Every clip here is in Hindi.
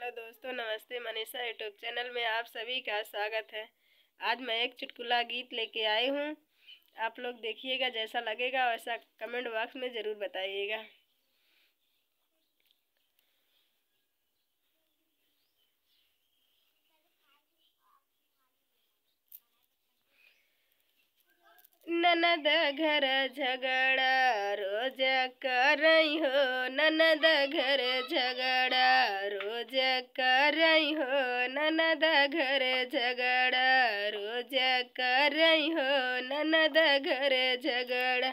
हेलो दोस्तों नमस्ते मनीषा यूट्यूब चैनल में आप सभी का स्वागत है आज मैं एक चुटकुला गीत लेके आई हूँ आप लोग देखिएगा जैसा लगेगा वैसा कमेंट बॉक्स में ज़रूर बताइएगा ननद घर झगड़ा रोज रही हो ननद घर झगड़ा करई हो ननद घर झगड़ा रोज करई हो ननद घर झगड़ा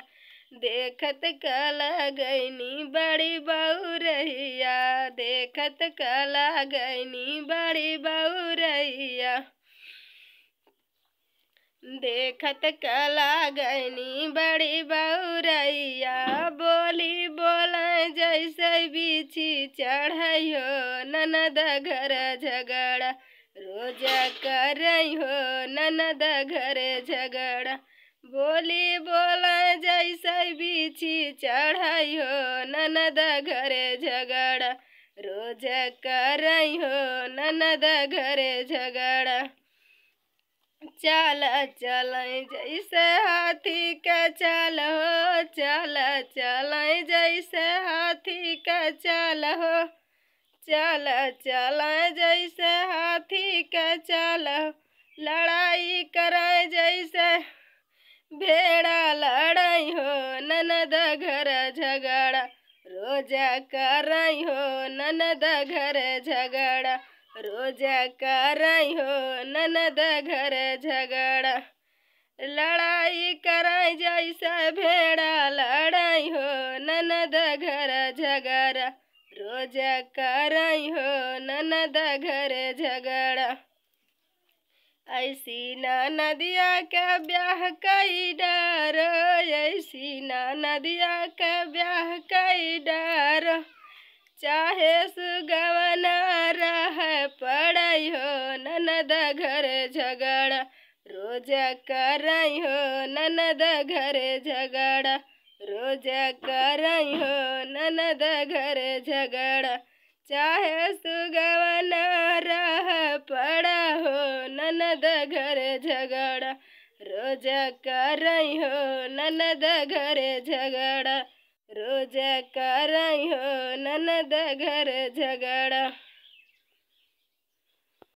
देखत कला गईनी बड़ी बहुरैया देखत कला गैनी बड़ी बहुरैया देखत कला गईनी बड़ी बहुरैया बिछी चढ़ाइयो ननद घर झगड़ा रोजा कर हो ननद घर झगड़ा बोली बोला जैसे बिछी चढ़ाइयो ननद घर झगड़ा रोजा कर हो ननद घर झगड़ा चल चल जैसे हाथी के चल हो चल चल जैसे हाथी के चल हो चल चल जैसे हाथी के चल हो लड़ाई करें जैसे भेड़ा लड़ाई हो ननद घर झगड़ा रोजा कर हो ननद घर झगड़ा रोजा कराई हो ननद घर झगड़ा लड़ाई कराई जैसा भेड़ा लड़ाई हो ननद घर झगड़ा रोजा कराई हो ननद घर झगड़ा ऐसी नदिया का ब्याह कई डर ऐसी नदिया का ब्याह कई डर चाहे कराई हो ननद घर झगड़ा रोज कराई हो ननद घर झगड़ा रोज कराई हो ननद घर झगड़ा चाहे सुगवन रह पड़ा हो ननद घर झगड़ा रोज कराई हो ननद घर झगड़ा रोज कराई हो ननद घर झगड़ा